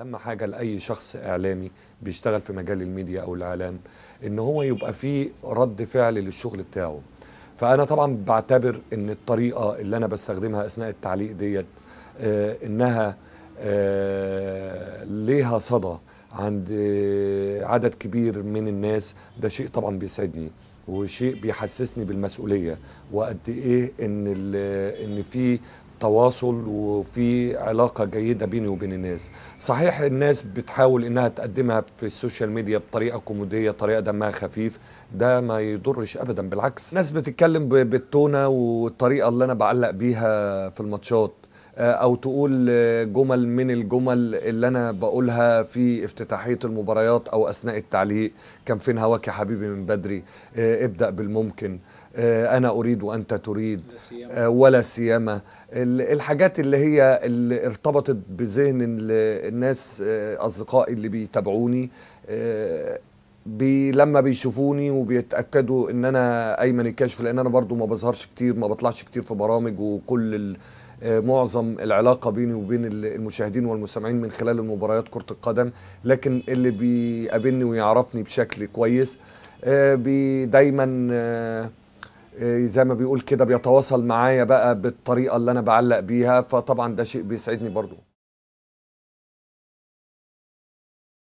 اهم حاجه لاي شخص اعلامي بيشتغل في مجال الميديا او الاعلام ان هو يبقى فيه رد فعل للشغل بتاعه فانا طبعا بعتبر ان الطريقه اللي انا بستخدمها اثناء التعليق ديت آه انها آه ليها صدى عند آه، عدد كبير من الناس ده شيء طبعا بيسعدني وشيء بيحسسني بالمسؤوليه وقد ايه ان ان في تواصل وفي علاقة جيدة بيني وبين الناس صحيح الناس بتحاول انها تقدمها في السوشيال ميديا بطريقة كوميدية طريقة دمها خفيف ده ما يضرش ابدا بالعكس ناس بتتكلم بالتونة والطريقة اللي انا بعلق بيها في الماتشات آه، او تقول آه، جمل من الجمل اللي انا بقولها في افتتاحيه المباريات او اثناء التعليق كان فين هواك يا حبيبي من بدري آه، ابدا بالممكن انا اريد وانت تريد ولا سيما الحاجات اللي هي اللي ارتبطت بذهن الناس اصدقائي اللي بيتابعوني بي لما بيشوفوني وبيتاكدوا ان انا ايمن الكاشف لان انا برضو ما بظهرش كتير ما بطلعش كتير في برامج وكل آه، معظم العلاقه بيني وبين المشاهدين والمستمعين من خلال المباريات كره القدم لكن اللي بيقابلني ويعرفني بشكل كويس آه، بي دايما آه، زي ما بيقول كده بيتواصل معايا بقى بالطريقه اللي انا بعلق بيها فطبعا ده شيء بيسعدني برضو